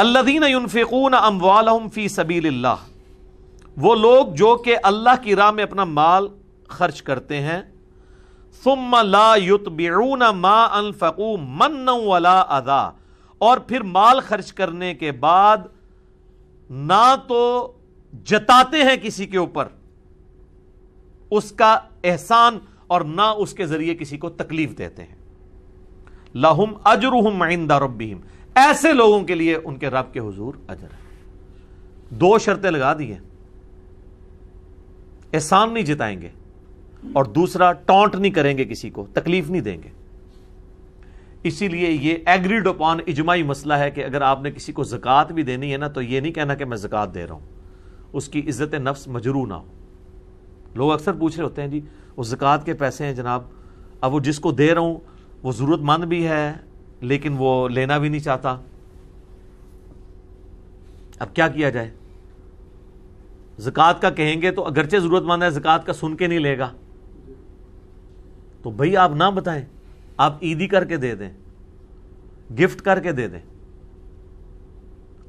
Aladdin युनफिकून अमवालहम फ़ी सबील वो लोग जो कि अल्लाह की राह में अपना माल खर्च करते हैं सुम ला युतबिरून मा अनफकू मन वला अदा और फिर माल खर्च करने के बाद ना तो जताते हैं किसी के ऊपर उसका एहसान और ना उसके जरिए किसी को तकलीफ देते हैं लाहुम अजरुहम आइंदा रबीम ऐसे लोगों के लिए उनके रब के हजूर अजर है दो शर्तें लगा दी हैं एहसान नहीं जिताएंगे और दूसरा टॉन्ट नहीं करेंगे किसी को तकलीफ नहीं देंगे इसीलिए यह एग्रीड अपॉन इजमाही मसला है कि अगर आपने किसी को जक़ात भी देनी है ना तो यह नहीं कहना कि मैं जक़ात दे रहा हूं उसकी इज्जत नफ्स मजरू ना हो लोग अक्सर पूछ रहे होते हैं जी वो जक़ात के पैसे हैं जनाब अब वो जिसको दे रहा हूं वो ज़रूरतमंद भी है लेकिन वो लेना भी नहीं चाहता अब क्या किया जाए जक़ात का कहेंगे तो अगरचे ज़रूरतमंद है जक़ात का सुन के नहीं लेगा तो भाई आप ना बताएं आप ईदी करके दे दें गिफ्ट करके दे दें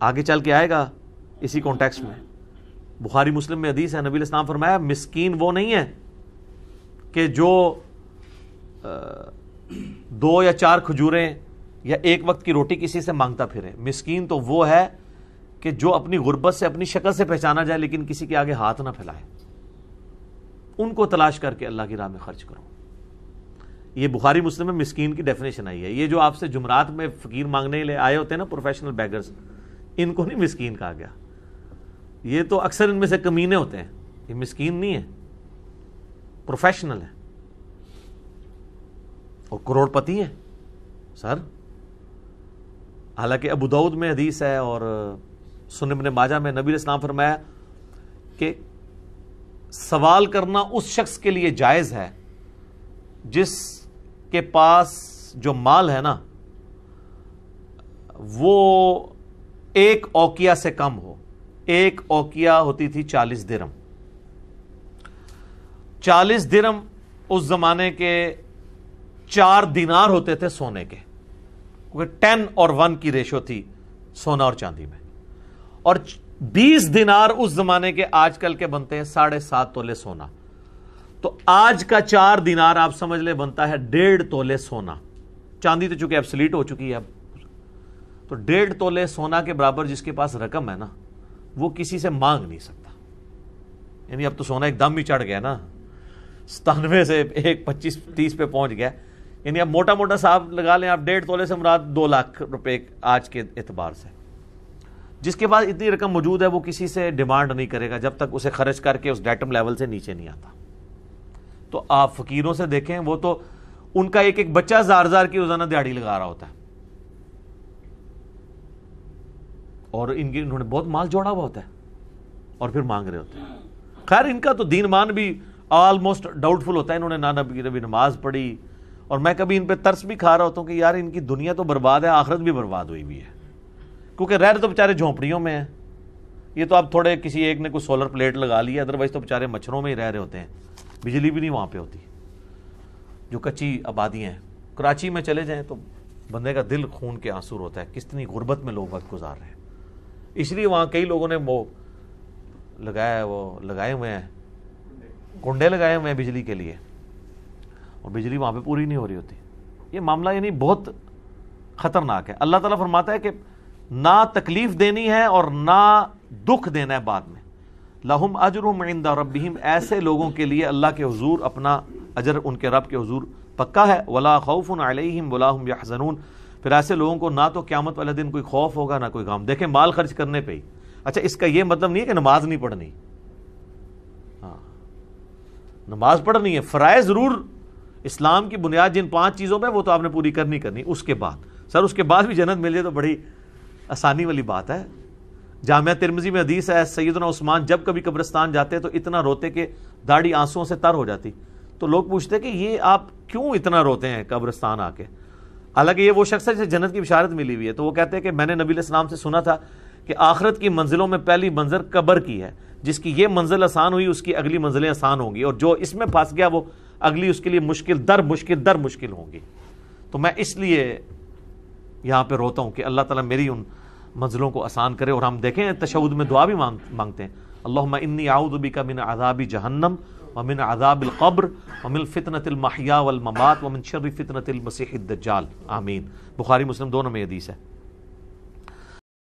आगे चल के आएगा इसी कॉन्टेक्स्ट में बुखारी मुस्लिम में हदीस है नबी इस्लाम फरमाया मिस्कीन वो नहीं है कि जो दो या चार खजूरें या एक वक्त की रोटी किसी से मांगता फिरे मिस्कीन तो वो है कि जो अपनी गुर्बत से अपनी शक्ल से पहचाना जाए लेकिन किसी के आगे हाथ ना फैलाए उनको तलाश करके अल्लाह की राह में खर्च करो ये बुखारी मुस्लिम में मिस्कीन की डेफिनेशन आई है ये जो आपसे जुमरात में फ़कीर मांगने ले आए होते हैं ना प्रोफेशनल बैगर्स इनको नहीं मिस्कीन कहा गया ये तो अक्सर इनमें से कमीने होते हैं ये मिस्कीन नहीं है प्रोफेशनल है और करोड़पति है सर हालांकि दाऊद में हदीस है और सुनमन माजा में नबी इस्लाम फरमाया कि सवाल करना उस शख्स के लिए जायज़ है जिस के पास जो माल है ना वो एक ओकिया से कम हो एक ओकिया होती थी चालीस दिरम चालीस दिरम उस जमाने के चार दिनार होते थे सोने के टेन और वन की रेशो थी सोना और चांदी में और बीस दिनार उस जमाने के आजकल के बनते हैं साढ़े सात तोले सोना तो आज का चार दिनार आप समझ ले बनता है डेढ़ तोले सोना चांदी तो चूंकि एब्सलीट हो चुकी है अब तो डेढ़ तोले सोना के बराबर जिसके पास रकम है ना वो किसी से मांग नहीं सकता यानी अब तो सोना एकदम भी चढ़ गया ना सतानवे से एक पच्चीस तीस पे पहुंच गया यानी आप मोटा मोटा साफ लगा लें आप डेढ़ तोले से मुराद दो लाख रुपए आज के एतबार से जिसके बाद इतनी रकम मौजूद है वो किसी से डिमांड नहीं करेगा जब तक उसे खर्च करके उस डेटम लेवल से नीचे नहीं आता तो आप फकीरों से देखें वो तो उनका एक एक बच्चा जार जार की रोजाना दिहाड़ी लगा रहा होता है और इनकी उन्होंने बहुत माल जोड़ा हुआ होता है और फिर मांग रहे होते हैं खैर इनका तो दीन मान भी ऑलमोस्ट डाउटफुल होता है इन्होंने ना नबी नमाज पढ़ी और मैं कभी इन पर तरस भी खा रहा होता हूँ कि यार इनकी दुनिया तो बर्बाद है आखिरत भी बर्बाद हुई हुई है क्योंकि रह रहे तो बेचारे झोंपड़ियों में हैं ये तो आप थोड़े किसी एक ने कोई सोलर प्लेट लगा लिया है अदरवाइज तो बेचारे मच्छरों में ही रह रहे होते हैं बिजली भी नहीं वहाँ पर होती जो कच्ची आबादियाँ हैं कराची में चले जाएँ तो बंदे का दिल खून के आंसू होता है कितनी गुर्बत में लोग वक्त गुजार रहे हैं इसलिए वहाँ कई लोगों ने वो लगाया वो लगाए हुए हैं कुंडे लगाए हुए हैं बिजली के लिए और बिजली वहाँ पे पूरी नहीं हो रही होती ये मामला यानी बहुत खतरनाक है अल्लाह ताला फरमाता है कि ना तकलीफ देनी है और ना दुख देना है बाद में लहुम अजरुम इंदा रबीम ऐसे लोगों के लिए अल्लाह के हजूर अपना अजर उनके रब के हजूर पक्का है वला खौफ अलहम वलाहम याजनून फिर ऐसे लोगों को ना तो क्यामत वाले दिन कोई खौफ होगा ना कोई गम देखें माल खर्च करने पर ही अच्छा इसका यह मतलब नहीं है कि नमाज नहीं पढ़नी हाँ नमाज पढ़नी है फ़राय ज़रूर इस्लाम की बुनियाद जिन पांच चीज़ों पर वो तो आपने पूरी करनी करनी उसके बाद सर उसके बाद भी जन्नत मिल जाए तो बड़ी आसानी वाली बात है जामिया तिरमजी में हदीस है सैदना उस्मान जब कभी कब्रस्तान जाते तो इतना रोते कि दाढ़ी आंसुओं से तर हो जाती तो लोग पूछते कि ये आप क्यों इतना रोते हैं कब्रस्तान आके हालांकि ये वो शख्स है जिसे जन्नत की बशारत मिली हुई है तो वो कहते हैं कि मैंने नबी इस्लाम से सुना था कि आखरत की मंजिलों में पहली मंजिल कबर की है जिसकी ये मंजिल आसान हुई उसकी अगली मंजिलें आसान होंगी और जो इसमें फंस गया वो अगली उसके लिए मुश्किल दर मुश्किल दर मुश्किल होंगी तो मैं इसलिए यहाँ पे रोता हूँ कि अल्लाह ताला मेरी उन मंजिलों को आसान करे और हम देखें तशद में दुआ भी मांग मांगते हैं अल्लाह इन्नी आउदबी का मिन आज़ाबी जहन्नम वमिन आज़ाबिलब्र वमिन फ़ितनतमहिया वलममात वमिन शर्र आमीन बुखारी मुस्लिम दोनों में हदीस है